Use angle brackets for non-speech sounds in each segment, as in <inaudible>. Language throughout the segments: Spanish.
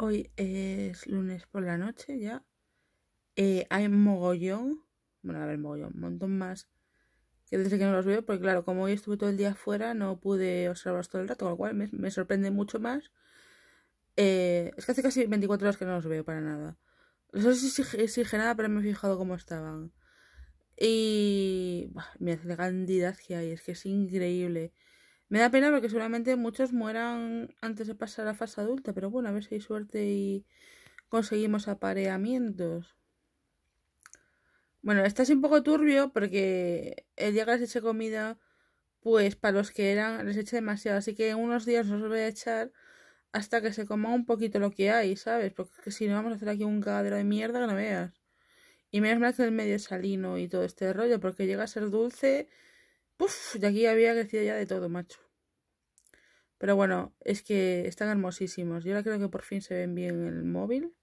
Hoy es lunes por la noche ya. Eh, hay mogollón, bueno, a ver, mogollón, un montón más que desde que no los veo, porque claro, como hoy estuve todo el día afuera, no pude observarlos todo el rato, con lo cual me, sorprende mucho más. Eh, es que hace casi 24 horas que no los veo para nada. no sé si exige nada, pero me he fijado cómo estaban. Y. me hace la cantidad que hay, es que es increíble. Me da pena porque seguramente muchos mueran antes de pasar a la fase adulta, pero bueno, a ver si hay suerte y conseguimos apareamientos. Bueno, está así un poco turbio porque el día que les eché comida, pues para los que eran, les eché demasiado. Así que unos días los voy a echar hasta que se coma un poquito lo que hay, ¿sabes? Porque si no vamos a hacer aquí un cadero de mierda que no veas. Y menos mal que el medio salino y todo este rollo, porque llega a ser dulce Puf, aquí había crecido ya de todo, macho. Pero bueno, es que están hermosísimos. Yo ahora creo que por fin se ven bien en el móvil.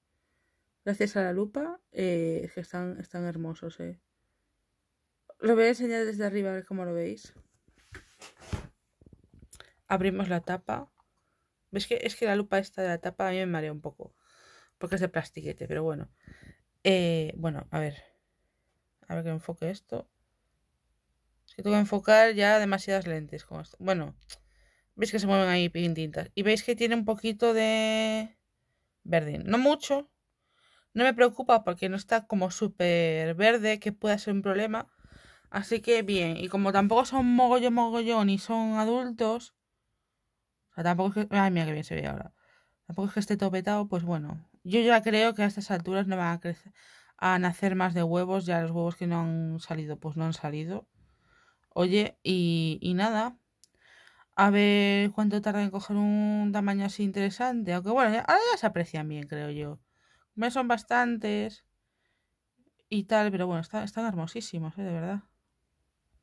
Gracias a la lupa. Eh, es que están, están hermosos, eh. Lo voy a enseñar desde arriba a ver cómo lo veis. Abrimos la tapa. ¿Ves que es que la lupa esta de la tapa a mí me marea un poco? Porque es de plastiquete, pero bueno. Eh, bueno, a ver. A ver que enfoque esto que tengo que enfocar ya demasiadas lentes. Como esto. Bueno, veis que se mueven ahí Pintitas, Y veis que tiene un poquito de verde. No mucho. No me preocupa porque no está como súper verde, que pueda ser un problema. Así que bien. Y como tampoco son mogollón, mogollón y son adultos. O sea, tampoco es que. Ay, mira que bien se ve ahora. Tampoco es que esté topetado, pues bueno. Yo ya creo que a estas alturas no van a crecer a nacer más de huevos, ya los huevos que no han salido, pues no han salido. Oye, y, nada, a ver cuánto tarda en coger un tamaño así interesante. Aunque bueno, ahora ya se aprecian bien, creo yo. Me son bastantes y tal, pero bueno, están hermosísimos, ¿eh? de verdad.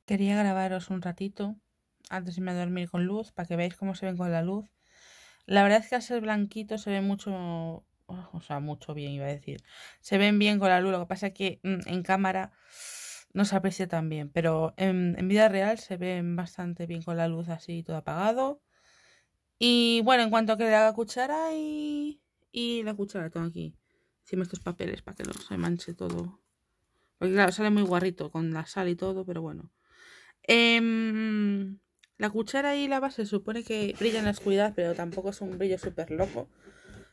Quería grabaros un ratito antes de irme a dormir con luz para que veáis cómo se ven con la luz. La verdad es que al ser blanquito se ven mucho, o sea, mucho bien, iba a decir. Se ven bien con la luz, lo que pasa es que mm, en cámara no se aprecia tan bien, pero en, vida real se ven bastante bien con la luz así todo apagado. Y bueno, en cuanto a que le haga cuchara y, y la cuchara tengo aquí encima estos papeles para que no se manche todo. Porque claro, sale muy guarrito con la sal y todo, pero bueno. Em, la cuchara y la base supone que brilla en la oscuridad, pero tampoco es un brillo súper loco.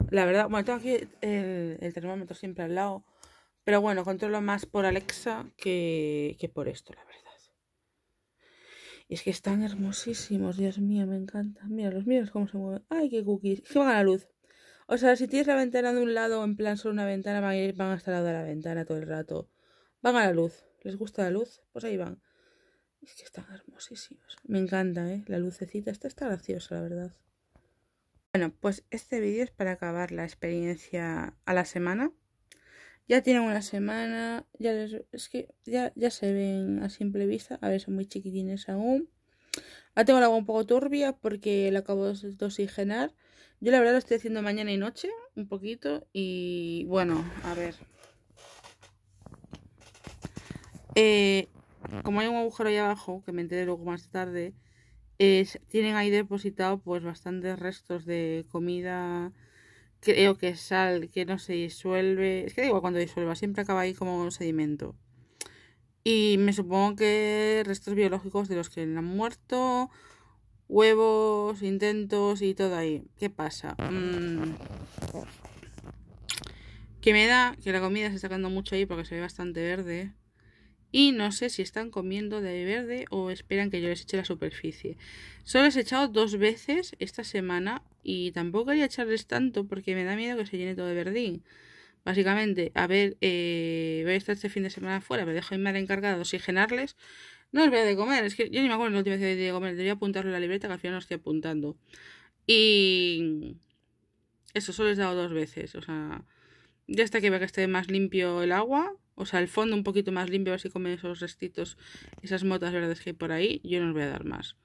La verdad, bueno, tengo aquí el termómetro siempre al lado pero bueno, controlo más por Alexa que, que por esto, la verdad. Y es que están hermosísimos, Dios mío, me encanta. Mira, los míos cómo se mueven. ¡Ay, qué cookies! Que van a la luz. O sea, si tienes la ventana de un lado, en plan solo una ventana, van a ir, van hasta el lado de la ventana todo el rato. Van a la luz. ¿Les gusta la luz? Pues ahí van. Es que están hermosísimos. Me encanta, ¿eh? La lucecita. Esta está graciosa, la verdad. Bueno, pues este vídeo es para acabar la experiencia a la semana. Ya tienen una semana, ya es que ya, se ven a simple vista, a ver, son muy chiquitines aún. Ahora tengo el agua un poco turbia porque la acabo de oxigenar. Yo la verdad lo estoy haciendo mañana y noche, un poquito, y bueno, a ver. Eh, como hay un agujero ahí abajo, que me enteré luego más tarde, tienen ahí depositado pues bastantes restos de comida creo que sal que no se disuelve. Es que da igual cuando disuelva, siempre acaba ahí como un sedimento. Y me supongo que restos biológicos de los que han muerto, huevos, intentos y todo ahí. ¿Qué pasa? Mm. Que me da que la comida se está quedando mucho ahí porque se ve bastante verde y no sé si están comiendo de verde o esperan que yo les eche la superficie. Solo les he echado dos veces esta semana y tampoco quería echarles tanto porque me da miedo que se llene todo de verdín. Básicamente, a ver, eh, voy a estar este fin de semana fuera, me dejo a mi madre encargada de oxigenarles. No les voy a de comer, es que yo ni me acuerdo la última vez que de comer, Debería apuntarlo en la libreta que al final no estoy apuntando. Y eso solo les he dado dos veces, o sea, ya hasta que vea que esté más limpio el agua, o sea, el fondo un poquito más limpio, a ver si comen esos restitos, esas motas verdes que hay por ahí, yo no os voy a dar más.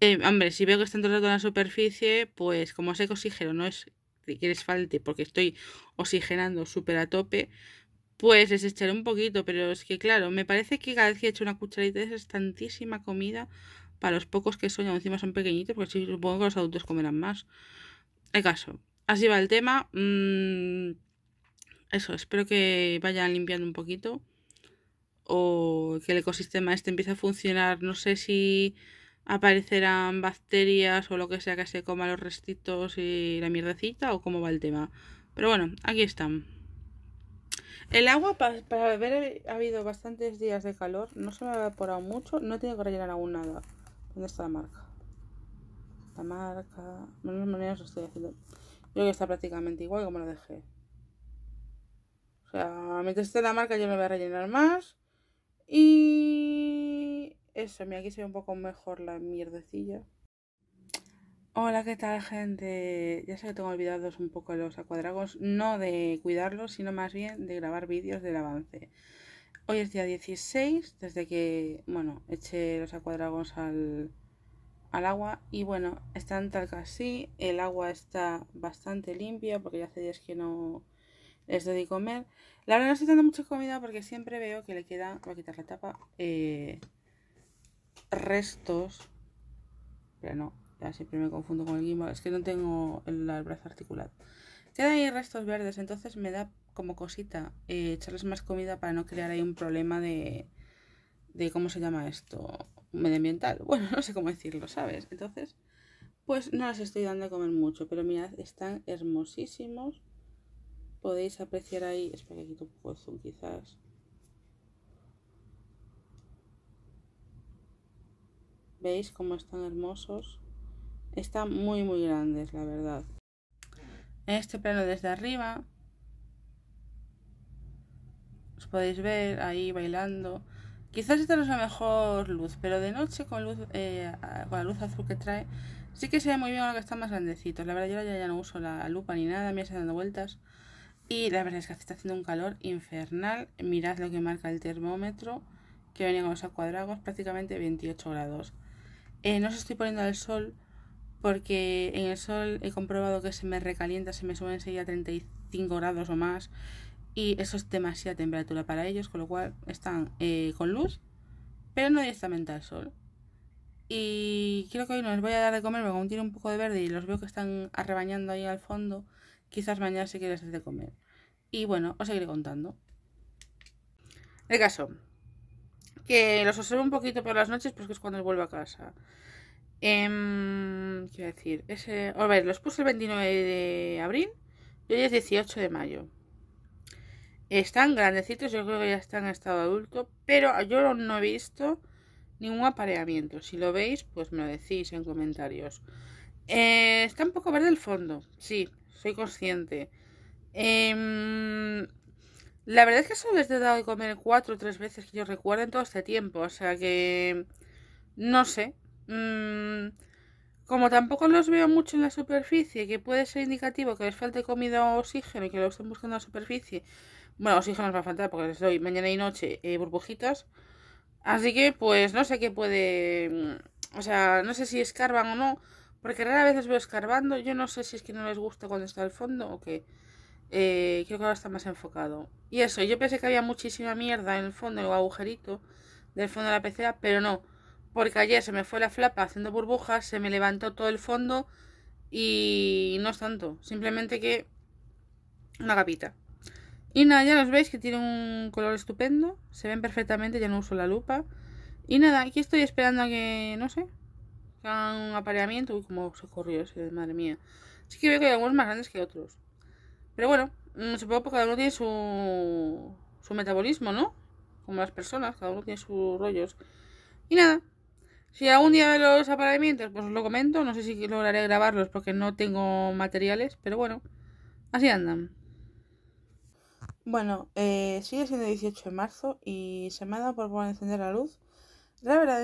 Eh, hombre, si veo que están todo en la superficie, pues como sé que oxígeno no es que les falte porque estoy oxigenando súper a tope, pues les echaré un poquito, pero es que claro, me parece que cada vez que he hecho una de es tantísima comida para los pocos que son, encima son pequeñitos, porque si supongo que los adultos comerán más. El caso, así va el tema. mmm eso, espero que vayan limpiando un poquito o que el ecosistema este empiece a funcionar. No sé si aparecerán bacterias o lo que sea que se coma los restitos y la mierdecita o cómo va el tema. Pero bueno, aquí están. El agua para, haber ha habido bastantes días de calor, no se me ha evaporado mucho, no he tenido que rellenar aún nada. ¿Dónde está la marca? La marca... De maneras lo estoy haciendo. creo que está prácticamente igual como lo dejé mientras esté la marca yo me voy a rellenar más. Y eso, mira, aquí se ve un poco mejor la mierdecilla. Hola, ¿qué tal gente? Ya sé que tengo olvidados un poco los acuadragos, no de cuidarlos, sino más bien de grabar vídeos del avance. Hoy es día 16, desde que, bueno, eché los acuadragos al, al agua y bueno, están tal que así, el agua está bastante limpia porque ya hace días que no les de comer. La verdad no estoy dando mucha comida porque siempre veo que le queda, voy a quitar la tapa, eh, restos. Pero no, ya siempre me confundo con el gimbal, es que no tengo el, brazo articulado. Quedan ahí restos verdes, entonces me da como cosita eh, echarles más comida para no crear ahí un problema de, de, ¿cómo se llama esto? Medioambiental. Bueno, <laughs> no sé cómo decirlo, ¿sabes? Entonces, pues no les estoy dando a comer mucho, pero mirad, están hermosísimos podéis apreciar ahí, espera que quito un poco zoom quizás, veis cómo están hermosos, están muy muy grandes la verdad. En este plano desde arriba os podéis ver ahí bailando. Quizás esta no es la mejor luz, pero de noche con, luz, eh, con la luz azul que trae sí que se ve muy bien aunque están más grandecitos. La verdad yo ya, ya no uso la lupa ni nada, me están dando vueltas. Y la verdad es que está haciendo un calor infernal. Mirad lo que marca el termómetro, que venía a los prácticamente 28 grados. Eh, no os estoy poniendo al sol porque en el sol he comprobado que se me recalienta, se me suben enseguida a 35 grados o más. Y eso es demasiada temperatura para ellos, con lo cual están eh, con luz, pero no directamente al sol. Y creo que hoy no les voy a dar de comer porque aún tiene un poco de verde y los veo que están arrebañando ahí al fondo. Quizás mañana si quieres de comer. Y bueno, os seguiré contando. De caso, que los observo un poquito por las noches porque es cuando vuelvo a casa. Em, quiero decir, ese, a ver, los puse el 29 de abril y hoy es 18 de mayo. Están grandecitos, yo creo que ya están en estado adulto, pero yo no he visto ningún apareamiento. Si lo veis, pues me lo decís en comentarios. Eh, está un poco verde el fondo, sí, soy consciente. Em, la verdad es que solo les he dado de comer cuatro o tres veces que yo recuerdo en todo este tiempo. O sea que. No sé. Mm, como tampoco los veo mucho en la superficie, que puede ser indicativo que les falte comida o oxígeno y que lo estén buscando en la superficie. Bueno, oxígeno les va a faltar porque les doy mañana y noche eh, burbujitas. Así que, pues no sé qué puede. Mm, o sea, no sé si escarban o no. Porque rara vez los veo escarbando. Yo no sé si es que no les gusta cuando está al fondo o qué. Eh, creo que ahora está más enfocado. Y eso, yo pensé que había muchísima mierda en el fondo, en el agujerito del fondo de la pecera, pero no. Porque ayer se me fue la flapa haciendo burbujas, se me levantó todo el fondo y no es tanto. Simplemente que una capita. Y nada, ya los veis que tiene un color estupendo. Se ven perfectamente, ya no uso la lupa. Y nada, aquí estoy esperando a que, no sé, un apareamiento. y como se corrió ese, madre mía. Sí que veo que hay algunos más grandes que otros. Pero bueno, no mm, supongo que cada uno tiene su, su metabolismo, ¿no? Como las personas, cada uno tiene sus rollos. Y nada, si algún día los apareamientos, pues os lo comento. No sé si lograré grabarlos porque no tengo materiales, pero bueno, así andan. Bueno, eh, sigue siendo 18 de marzo y se me ha dado por encender la luz. La verdad,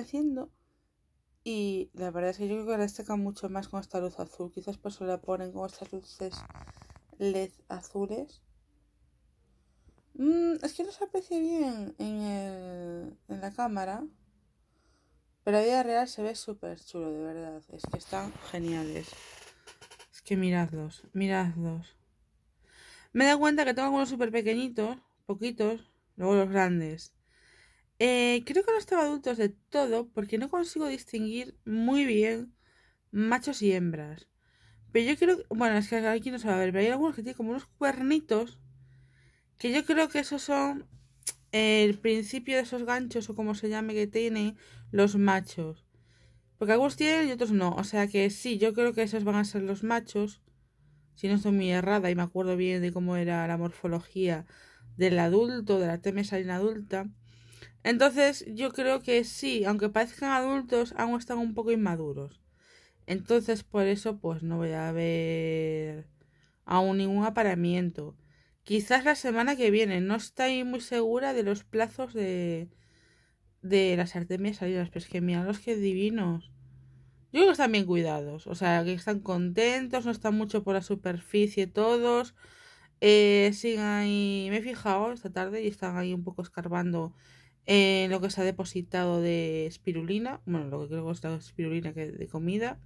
y la verdad es que yo creo que destaca mucho más con esta luz azul. Quizás por eso la ponen con estas luces LED azules. Mm, es que no se aprecia bien en, en la cámara. Pero la vida real se ve súper chulo, de verdad. Es que están geniales. Es que miradlos, miradlos. Me he cuenta que tengo algunos súper pequeñitos, poquitos, luego los grandes. Eh, creo que no estaba adultos de todo porque no consigo distinguir muy bien machos y hembras. Pero yo creo, bueno, es que aquí no se va a ver, pero hay algunos que tienen como unos cuernitos que yo creo que esos son el principio de esos ganchos o como se llame que tienen los machos. Porque algunos tienen y otros no. O sea que sí, yo creo que esos van a ser los machos. Si no estoy muy errada y me acuerdo bien de cómo era la morfología del adulto, de la temesalina adulta. Entonces yo creo que sí, aunque parezcan adultos, aún están un poco inmaduros. Entonces por eso pues no voy a ver aún ningún aparamiento. Quizás la semana que viene, no estoy muy segura de los plazos de, de las artemias salidas, pero es que mira los que divinos. Yo creo que están bien cuidados, o sea, que están contentos, no están mucho por la superficie todos. Eh, ahí, me he fijado esta tarde y están ahí un poco escarbando eh, lo que se ha depositado de espirulina, bueno, lo que creo que es la espirulina que de comida.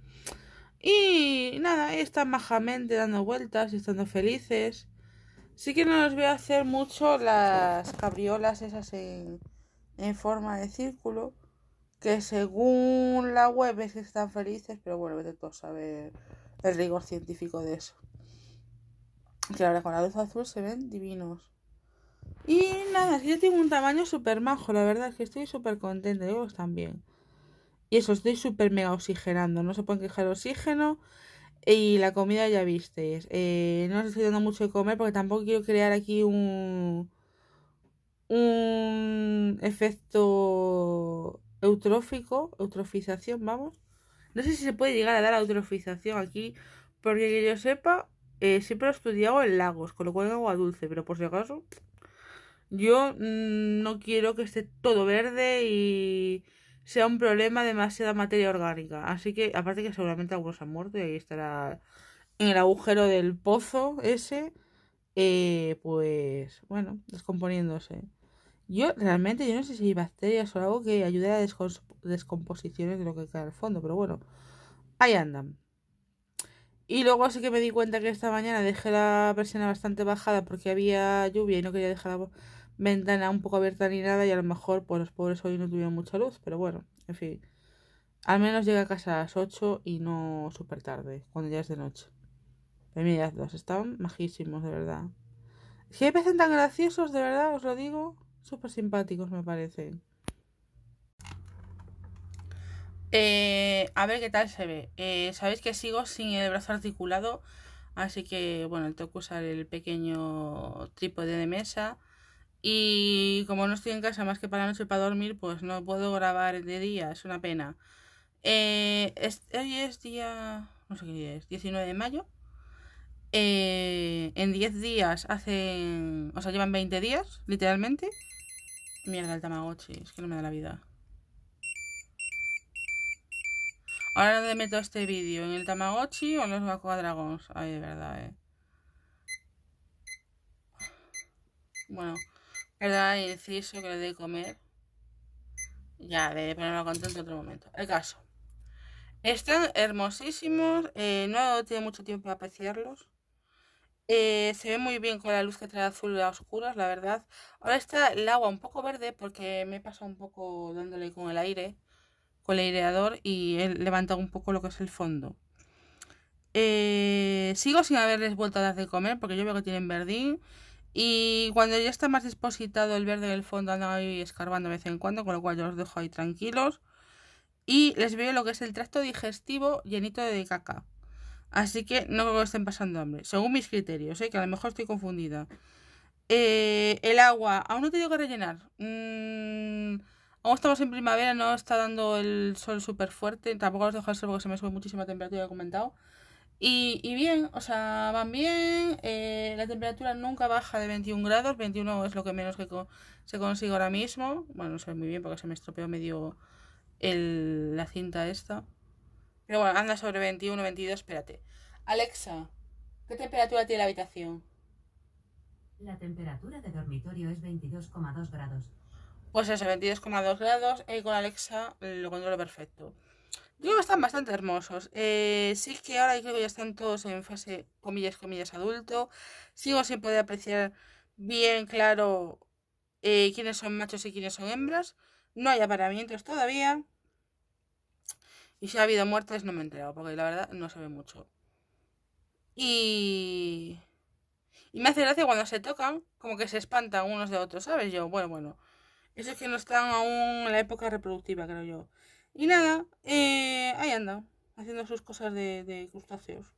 Y nada, están majamente dando vueltas, y estando felices. Sí que no les voy a hacer mucho las cabriolas esas en, forma de círculo, que según la web es que están felices, pero bueno, vete a saber el rigor científico de eso. Que ahora con la luz azul se ven divinos. Y nada, yo tengo un tamaño súper majo, la verdad es que estoy súper contenta, yo también. Y eso, estoy súper mega oxigenando, no se pueden quejar oxígeno. Y la comida ya visteis. Eh, no os estoy dando mucho de comer porque tampoco quiero crear aquí un, un efecto eutrófico, eutrofización, vamos. No sé si se puede llegar a dar eutrofización aquí, porque que yo sepa, eh, siempre siempre he estudiado en lagos, con lo cual en agua dulce, pero por si acaso, yo mm, no quiero que esté todo verde y sea un problema demasiada materia orgánica. Así que, aparte que seguramente algunos han muerto y ahí estará en el agujero del pozo ese, eh, pues bueno, descomponiéndose. Yo realmente, yo no sé si hay bacterias o algo que ayude a descomposiciones de lo que cae al fondo, pero bueno, ahí andan. Y luego así que me di cuenta que esta mañana dejé la persiana bastante bajada porque había lluvia y no quería dejarla ventana un poco abierta ni nada y a lo mejor pues los pobres hoy no tuvieron mucha luz, pero bueno, en fin. Al menos llegué a casa a las 8 y no súper tarde, cuando ya es de noche. Pero pues mirad, los estaban majísimos, de verdad. Si me parecen tan graciosos, de verdad, os lo digo, súper simpáticos me parecen. Eh, a ver qué tal se ve. Eh, sabéis que sigo sin el brazo articulado, así que bueno, tengo que usar el pequeño trípode de mesa. Y como no estoy en casa más que para la noche para dormir, pues no puedo grabar de día, es una pena. Eh, hoy es día, no sé qué día es, 19 de mayo. Eh, en 10 días hacen, o sea, llevan 20 días, literalmente. Mierda, el Tamagotchi, es que no me da la vida. Ahora dónde meto este vídeo, en el Tamagotchi o en los Bakua Dragons. Ay, de verdad, eh. Bueno. ¿Verdad? Y que le de comer. Ya, de ponerlo contento en otro momento. El caso. Están hermosísimos. Eh, no tiene mucho tiempo para apreciarlos. Eh, se ve muy bien con la luz que trae azul a oscuras, la verdad. Ahora está el agua un poco verde porque me he pasado un poco dándole con el aire, con el aireador y he levantado un poco lo que es el fondo. Eh, sigo sin haberles vuelto a dar de comer porque yo veo que tienen verdín. Y cuando ya está más depositado el verde en el fondo, ando ahí escarbando de vez en cuando, con lo cual yo los dejo ahí tranquilos. Y les veo lo que es el tracto digestivo llenito de caca. Así que no creo que estén pasando hambre, según mis criterios, ¿eh? que a lo mejor estoy confundida. Eh, el agua, aún no te tenido que rellenar. Mm, aún estamos en primavera, no está dando el sol súper fuerte. Tampoco los dejo al sol porque se me sube muchísima temperatura, ya he comentado. Y, bien, o sea, van bien. Eh, la temperatura nunca baja de 21 grados. 21 es lo que menos que se consigue ahora mismo. Bueno, no sé muy bien porque se me estropeó medio la cinta esta. Pero bueno, anda sobre 21, 22, espérate. Alexa, ¿qué temperatura tiene la habitación? La temperatura de dormitorio es 22,2 grados. Pues eso, 22,2 grados. Y eh, con Alexa lo controlo perfecto. Yo creo que están bastante hermosos. Eh, sí que ahora creo que ya están todos en fase, comillas, comillas, adulto. Sigo sin poder apreciar bien claro eh, quiénes son machos y quiénes son hembras. No hay aparamientos todavía. Y si ha habido muertes no me he porque la verdad no se ve mucho. Y... Y me hace gracia cuando se tocan, como que se espantan unos de otros, ¿sabes? Yo, bueno, bueno. Eso es que no están aún en la época reproductiva, creo yo. Y nada, eh, ahí anda, haciendo sus cosas de, crustáceos.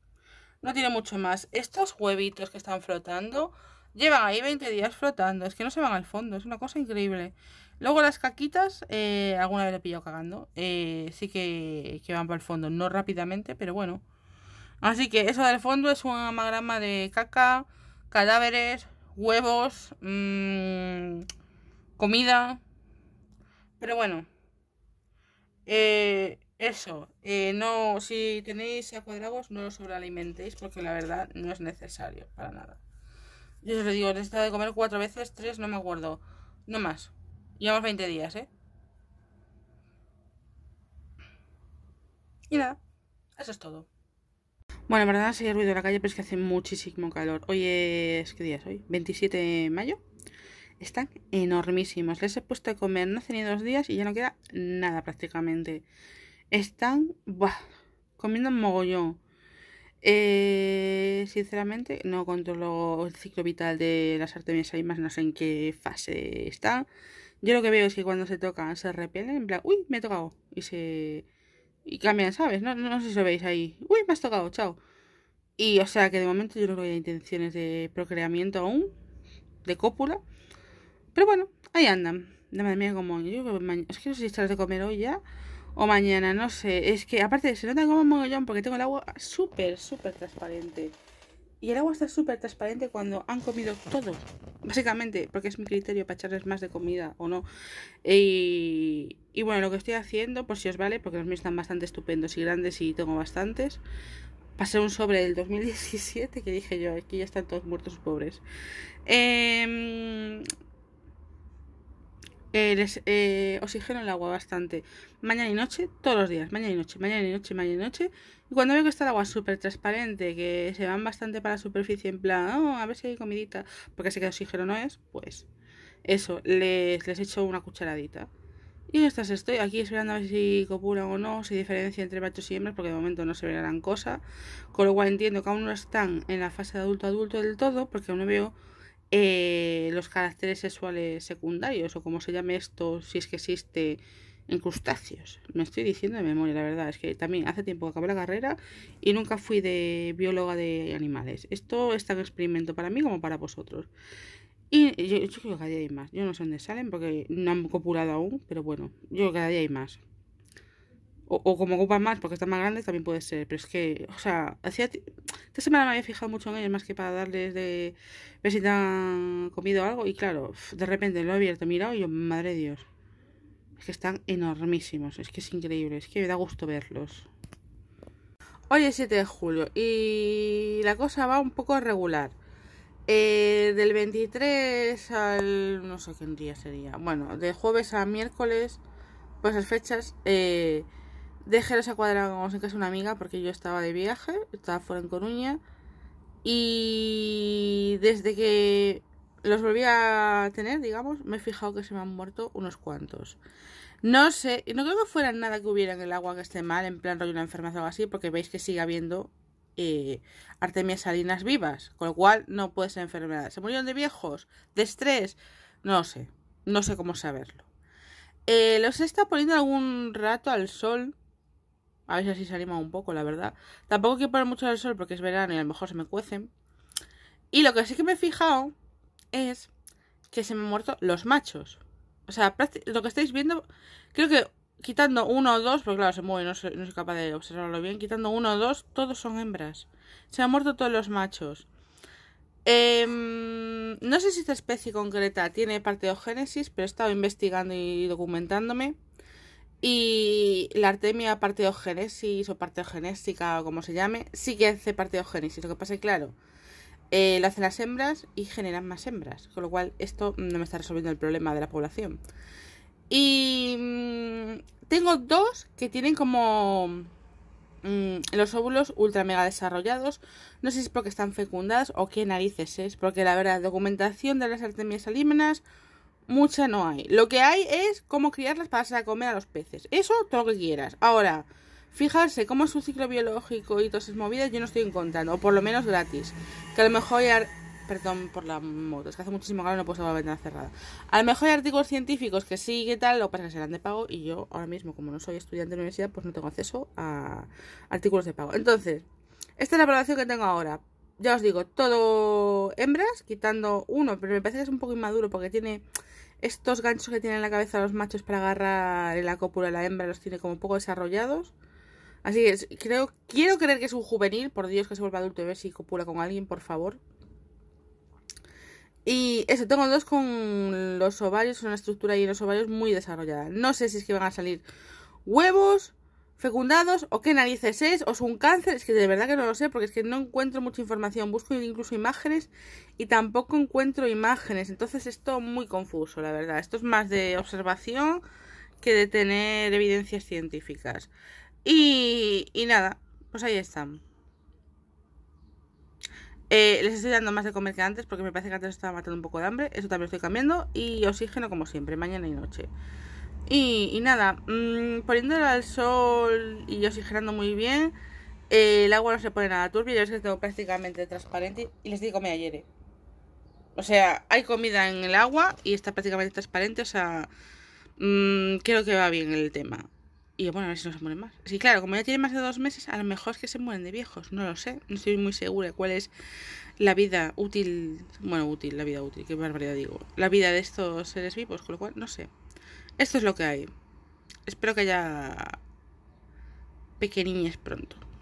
No tiene mucho más. Estos huevitos que están flotando, llevan ahí 20 días flotando. Es que no se van al fondo, es una cosa increíble. Luego las caquitas, eh, alguna vez le he pillado cagando. Eh, sí que, van para el fondo, no rápidamente, pero bueno. Así que eso del fondo es un amagrama de caca, cadáveres, huevos, mm, comida. Pero bueno, eh, eso, eh, no, si tenéis Acuadragos, no lo sobrealimentéis porque la verdad no es necesario para nada. Yo os lo digo, necesito de comer cuatro veces, tres, no me acuerdo, no más. Llevamos 20 días, ¿eh? Y nada, eso es todo. Bueno, en verdad si el ruido en la calle, pero es que hace muchísimo calor. Hoy es, ¿qué día es hoy? ¿27 de mayo? Están enormísimos. Les he puesto a comer, no hace ni dos días y ya no queda nada prácticamente. Están buah, comiendo un mogollón. Eh, sinceramente, no controlo el ciclo vital de las artemias más no sé en qué fase están. Yo lo que veo es que cuando se tocan se repelen, en plan, uy, me he tocado. Y se. Y cambian, ¿sabes? No, no, sé si lo veis ahí. Uy, me has tocado, chao. Y o sea que de momento yo no veo intenciones de procreamiento aún, de cópula. Pero bueno, ahí andan. No madre mía, como yo, es que no sé si echarles de comer hoy ya o mañana, no sé. Es que aparte se nota como un mogollón porque tengo el agua súper, súper transparente. Y el agua está súper transparente cuando han comido todo. Básicamente, porque es mi criterio para echarles más de comida o no. Y, y bueno, lo que estoy haciendo, por si os vale, porque los míos están bastante estupendos y grandes y tengo bastantes. Pasé un sobre del 2017 que dije yo, aquí ya están todos muertos pobres. Eh, les eh, oxigeno el agua bastante. Mañana y noche, todos los días. Mañana y noche, mañana y noche, mañana y noche. Y cuando veo que está el agua súper transparente, que se van bastante para la superficie, en plan, oh, a ver si hay comidita, porque sé que oxígeno no es, pues eso, les, les echo una cucharadita. Y estas estoy aquí esperando a ver si copulan o no, si diferencia entre machos y hembras, porque de momento no se ve gran cosa. Con lo cual entiendo que aún no están en la fase de adulto-adulto del todo, porque aún no veo eh, los caracteres sexuales secundarios o como se llame esto, si es que existe en crustáceos. Me estoy diciendo de memoria, la verdad. Es que también hace tiempo que acabé la carrera y nunca fui de bióloga de animales. Esto es tan experimento para mí como para vosotros. Y yo, creo que cada día hay más. Yo no sé dónde salen porque no han copulado aún, pero bueno, yo creo que cada día hay más. O, como ocupan más porque están más grandes también puede ser. Pero es que, o sea, esta semana me había fijado mucho en ellos más que para darles de ver si han comido algo. Y claro, de repente lo he abierto, mirado y yo, madre de Dios. Es que están enormísimos. Es que es increíble. Es que me da gusto verlos. Hoy es 7 de julio y la cosa va un poco regular. Eh, del 23 al... no sé qué día sería. Bueno, de jueves a miércoles, pues las fechas... Eh, Dejé los cuadra en casa de una amiga porque yo estaba de viaje, estaba fuera en Coruña. Y desde que los volví a tener, digamos, me he fijado que se me han muerto unos cuantos. No sé, no creo que fuera nada que hubiera en el agua que esté mal, en plan rollo una enfermedad o algo así, porque veis que sigue habiendo eh, artemias salinas vivas, con lo cual no puede ser enfermedad. ¿Se murieron de viejos? ¿De estrés? No sé, no sé cómo saberlo. Eh, los he estado poniendo algún rato al sol a ver si así se anima un poco, la verdad. Tampoco quiero poner mucho al sol porque es verano y a lo mejor se me cuecen. Y lo que sí que me he fijado es que se me han muerto los machos. O sea, lo que estáis viendo, creo que quitando uno o dos, porque claro, se mueve, no soy, capaz de observarlo bien, quitando uno o dos, todos son hembras. Se han muerto todos los machos. Em, no sé si esta especie concreta tiene Génesis, pero he estado investigando y documentándome. Y la artemia parteogenesis o parteogenésica o como se llame, sí que hace parteogénesis. Lo que pasa es claro, eh, lo hacen las hembras y generan más hembras. Con lo cual, esto no me está resolviendo el problema de la población. Y mm, tengo dos que tienen como mm, los óvulos ultra mega desarrollados. No sé si es porque están fecundadas o qué narices es. Porque la verdad, documentación de las artemias alímenas mucha no hay. Lo que hay es cómo criarlas para hacer a comer a los peces. Eso, todo lo que quieras. Ahora, fijarse cómo es su ciclo biológico y todas esas movidas, yo no estoy encontrando, o por lo menos gratis. Que a lo mejor hay. Perdón por la moto, que hace muchísimo calor no puedo cerrada. A lo mejor hay artículos científicos que sí, que tal, lo que pasa es que serán de pago y yo ahora mismo, como no soy estudiante de universidad, pues no tengo acceso a artículos de pago. Entonces, esta es la aprobación que tengo ahora ya os digo, todo hembras, quitando uno, pero me parece que es un poco inmaduro porque tiene estos ganchos que tienen en la cabeza los machos para agarrar en la cópula la hembra, los tiene como un poco desarrollados. Así que creo, quiero creer que es un juvenil, por Dios que se vuelva adulto y ver si copula con alguien, por favor. Y eso, tengo dos con los ovarios, una estructura y los ovarios muy desarrollada. No sé si es que van a salir huevos fecundados o qué narices es, o es un cáncer, es que de verdad que no lo sé, porque es que no encuentro mucha información, busco incluso imágenes y tampoco encuentro imágenes, entonces esto muy confuso, la verdad, esto es más de observación que de tener evidencias científicas. Y, y nada, pues ahí están. Eh, les estoy dando más de comer que antes porque me parece que antes estaba matando un poco de hambre. Eso también lo estoy cambiando. Y oxígeno como siempre, mañana y noche. Y, nada, mmm, poniéndola al sol y oxigenando muy bien, eh, el agua no se pone nada turbia, yo es que tengo prácticamente transparente y les digo, me ayer. O sea, hay comida en el agua y está prácticamente transparente, o sea, mm, creo que va bien el tema. Y bueno, a ver si no se mueren más. Sí, claro, como ya tiene más de dos meses, a lo mejor es que se mueren de viejos, no lo sé. No estoy muy segura cuál es la vida útil, bueno, útil, la vida útil, qué barbaridad digo. La vida de estos seres vivos, con lo cual, no sé. Esto es lo que hay. Espero que haya pequeñines pronto.